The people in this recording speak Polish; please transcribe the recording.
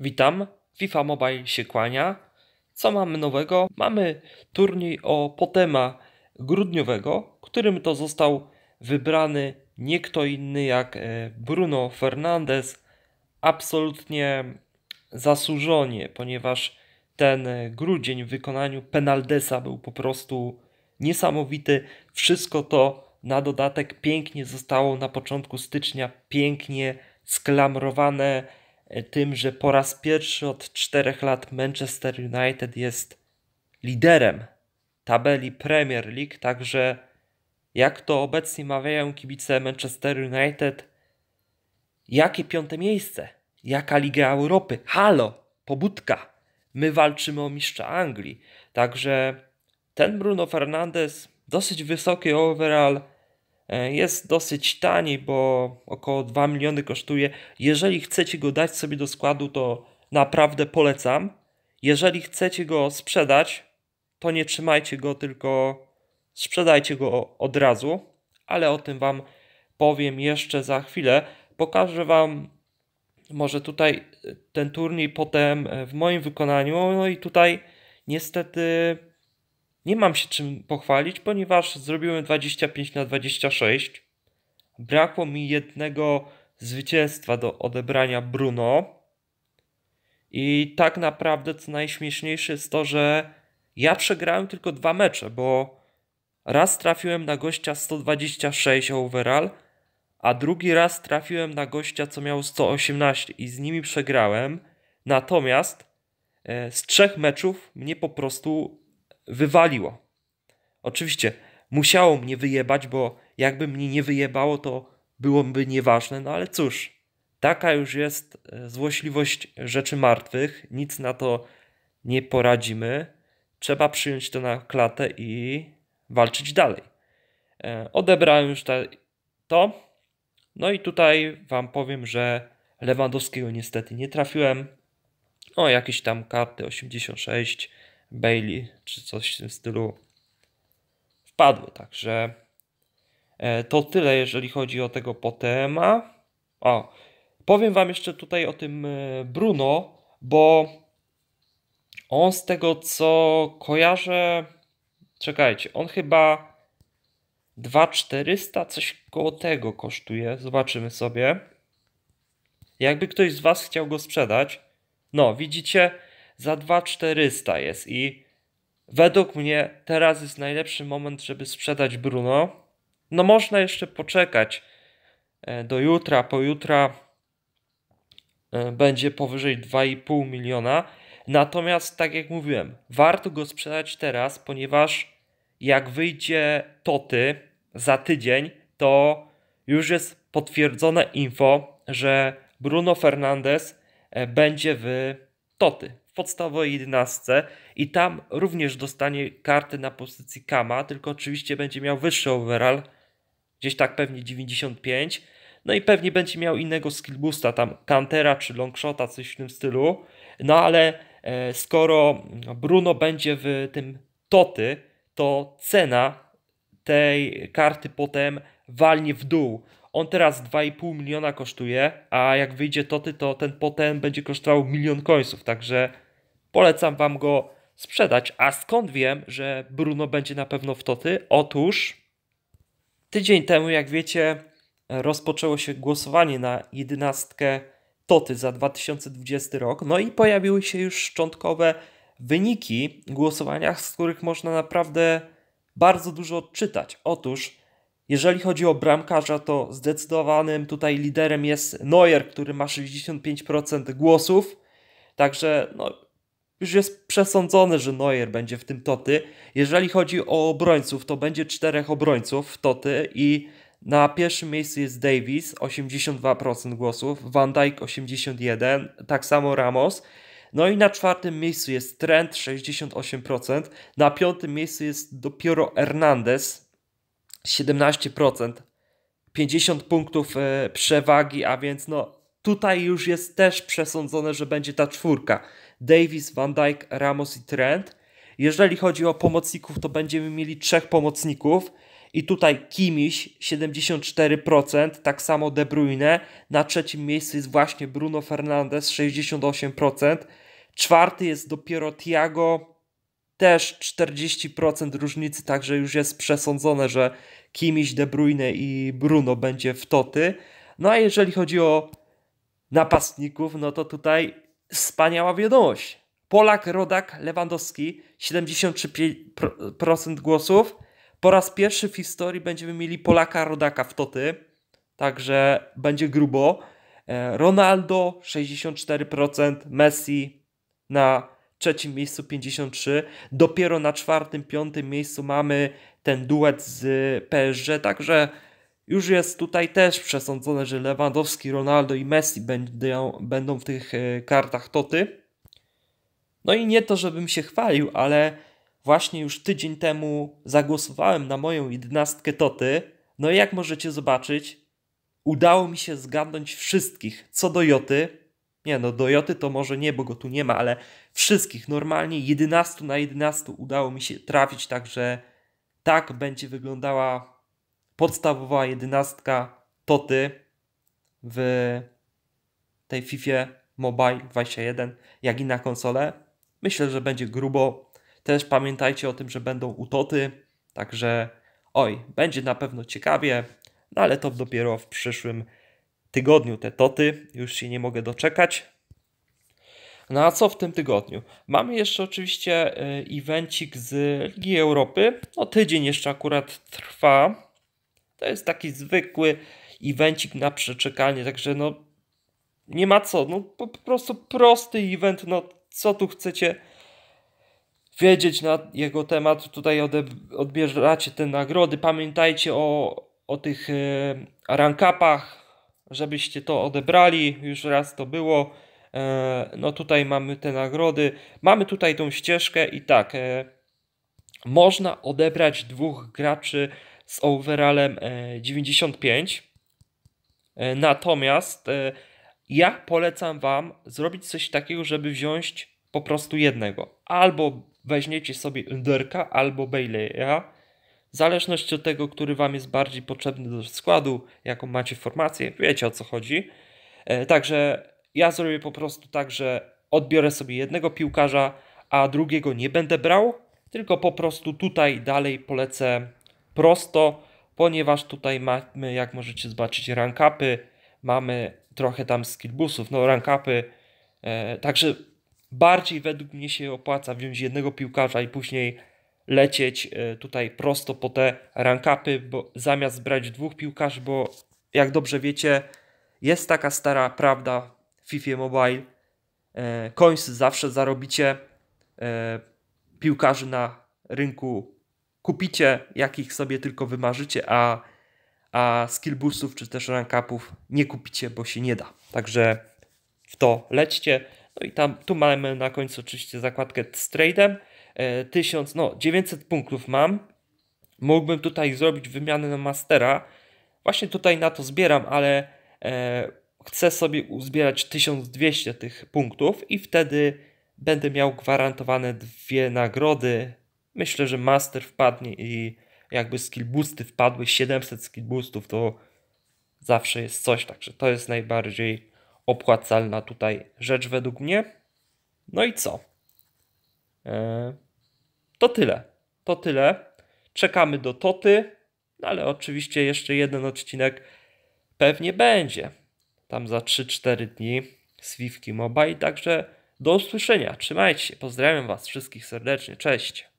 Witam, FIFA Mobile się kłania. Co mamy nowego? Mamy turniej o potema grudniowego, którym to został wybrany nie kto inny jak e, Bruno Fernandez. Absolutnie zasłużonie, ponieważ ten e, grudzień w wykonaniu Penaldesa był po prostu niesamowity. Wszystko to na dodatek pięknie zostało na początku stycznia, pięknie sklamrowane E, tym, że po raz pierwszy od czterech lat Manchester United jest liderem tabeli Premier League, także jak to obecnie mawiają kibice Manchester United, jakie piąte miejsce? Jaka Liga Europy? Halo, pobudka. My walczymy o mistrza Anglii. Także ten Bruno Fernandes, dosyć wysoki overall, E, jest dosyć tani, bo około 2 miliony kosztuje. Jeżeli chcecie go dać sobie do składu, to naprawdę polecam. Jeżeli chcecie go sprzedać, to nie trzymajcie go, tylko sprzedajcie go od razu, ale o tym Wam powiem jeszcze za chwilę. Pokażę Wam może tutaj e, ten turniej potem e, w moim wykonaniu. No i tutaj niestety nie mam się czym pochwalić, ponieważ zrobiłem 25 na 26. Brakło mi jednego zwycięstwa do odebrania Bruno. I tak naprawdę co najśmieszniejsze jest to, że ja przegrałem tylko dwa mecze, bo raz trafiłem na gościa 126 overall, a drugi raz trafiłem na gościa, co miał 118 i z nimi przegrałem. Natomiast e, z trzech meczów mnie po prostu wywaliło. Oczywiście musiało mnie wyjebać, bo jakby mnie nie wyjebało, to byłoby nieważne, no ale cóż, taka już jest e, złośliwość rzeczy martwych, nic na to nie poradzimy. Trzeba przyjąć to na klatę i walczyć dalej. E, odebrałem już to. No i tutaj Wam powiem, że Lewandowskiego niestety nie trafiłem. O, jakieś tam karty 86, Bailey czy coś w tym stylu wpadły. Także e, to tyle, jeżeli chodzi o tego Potema. O, powiem Wam jeszcze tutaj o tym e, Bruno, bo on z tego co kojarzę, czekajcie, on chyba 2400, coś koło tego kosztuje. Zobaczymy sobie. Jakby ktoś z Was chciał go sprzedać, no widzicie, za 2400 jest i według mnie teraz jest najlepszy moment, żeby sprzedać Bruno. No można jeszcze poczekać e, do jutra, pojutra e, będzie powyżej 2,5 miliona. Natomiast tak jak mówiłem, warto go sprzedać teraz, ponieważ jak wyjdzie Toty za tydzień, to już jest potwierdzone info, że Bruno Fernandes e, będzie w Toty podstawowej jedenastce i tam również dostanie karty na pozycji Kama, tylko oczywiście będzie miał wyższy overall, gdzieś tak pewnie 95, no i pewnie będzie miał innego skill boosta, tam Cantera czy Longshota, coś w tym stylu, no ale e, skoro Bruno będzie w tym Toty, to cena tej karty potem walnie w dół. On teraz 2,5 miliona kosztuje, a jak wyjdzie Toty, to ten potem będzie kosztował milion końców, także Polecam Wam go sprzedać. A skąd wiem, że Bruno będzie na pewno w toty? Otóż tydzień temu, jak wiecie, rozpoczęło się głosowanie na jedenastkę toty za 2020 rok. No i pojawiły się już szczątkowe wyniki głosowania, z których można naprawdę bardzo dużo odczytać. Otóż, jeżeli chodzi o bramkarza, to zdecydowanym tutaj liderem jest Neuer, który ma 65% głosów. Także no, już jest przesądzone, że Neuer będzie w tym Toty. Jeżeli chodzi o obrońców, to będzie czterech obrońców w Toty i na pierwszym miejscu jest Davis, 82% głosów, Van Dijk 81%, tak samo Ramos. No i na czwartym miejscu jest Trent, 68%. Na piątym miejscu jest dopiero Hernandez, 17%. 50 punktów e, przewagi, a więc no tutaj już jest też przesądzone, że będzie ta czwórka. Davis, Van Dijk, Ramos i Trent. Jeżeli chodzi o pomocników, to będziemy mieli trzech pomocników. I tutaj Kimiś 74%, tak samo De Bruyne. Na trzecim miejscu jest właśnie Bruno Fernandes 68%. Czwarty jest dopiero Thiago, też 40% różnicy, także już jest przesądzone, że Kimiś, De Bruyne i Bruno będzie w toty. No a jeżeli chodzi o napastników, no to tutaj Wspaniała wiadomość. Polak rodak Lewandowski, 73% głosów. Po raz pierwszy w historii będziemy mieli Polaka rodaka w Toty, także będzie grubo. E, Ronaldo 64%, Messi na trzecim miejscu 53%. Dopiero na czwartym, piątym miejscu mamy ten duet z PSG, także już jest tutaj też przesądzone, że Lewandowski, Ronaldo i Messi będą, będą w tych e, kartach Toty. No i nie to, żebym się chwalił, ale właśnie już tydzień temu zagłosowałem na moją jedenastkę Toty. No i jak możecie zobaczyć, udało mi się zgadnąć wszystkich. Co do Joty, nie no, do Joty to może nie, bo go tu nie ma, ale wszystkich normalnie 11 na 11 udało mi się trafić, także tak będzie wyglądała podstawowa jedynastka toty w tej FIFA Mobile 21, jak i na konsolę. Myślę, że będzie grubo. Też pamiętajcie o tym, że będą utoty, także oj, będzie na pewno ciekawie, no ale to dopiero w przyszłym tygodniu te toty. Już się nie mogę doczekać. No a co w tym tygodniu? Mamy jeszcze oczywiście y, evencik z Ligi Europy. No tydzień jeszcze akurat trwa, to jest taki zwykły evencik na przeczekanie, także no nie ma co, no po, prostu prosty event, no co tu chcecie wiedzieć na jego temat, tutaj odbieracie te nagrody, pamiętajcie o, o tych e, rankapach, żebyście to odebrali, już raz to było, e, no tutaj mamy te nagrody, mamy tutaj tą ścieżkę i tak... E, można odebrać dwóch graczy z overallem 95. E, e, natomiast e, ja polecam Wam zrobić coś takiego, żeby wziąć po prostu jednego. Albo weźmiecie sobie Underka, albo Bailey'a. W zależności od tego, który Wam jest bardziej potrzebny do składu, jaką macie formację, wiecie o co chodzi. Także ja zrobię po prostu tak, że odbiorę sobie jednego piłkarza, a drugiego nie będę brał, tylko po prostu tutaj dalej polecę prosto, ponieważ tutaj mamy, jak możecie zobaczyć, rank upy, mamy trochę tam skillbusów, no rank upy, e, także bardziej według mnie się opłaca wziąć jednego piłkarza i później lecieć e, tutaj prosto po te rankapy, bo zamiast brać dwóch piłkarzy, bo jak dobrze wiecie, jest taka stara prawda w FIFA Mobile. E, Coins zawsze zarobicie e, piłkarzy na rynku kupicie, jakich sobie tylko wymarzycie, a, a skill boostów czy też rankupów nie kupicie, bo się nie da. Także w to lećcie. No i tam, tu mamy na końcu oczywiście zakładkę z trade'em. 1000, e, no 900 punktów mam. Mógłbym tutaj zrobić wymianę na mastera. Właśnie tutaj na to zbieram, ale e, chcę sobie uzbierać 1200 tych punktów i wtedy będę miał gwarantowane dwie nagrody. Myślę, że master wpadnie i jakby skill boosty wpadły, 700 skill boostów to zawsze jest coś, także to jest najbardziej opłacalna tutaj rzecz według mnie. No i co? Eee, to tyle. To tyle. Czekamy do Toty, no ale oczywiście jeszcze jeden odcinek pewnie będzie. Tam za 3-4 dni z Wiwki Mobile, także do usłyszenia, trzymajcie się, pozdrawiam Was wszystkich serdecznie, cześć.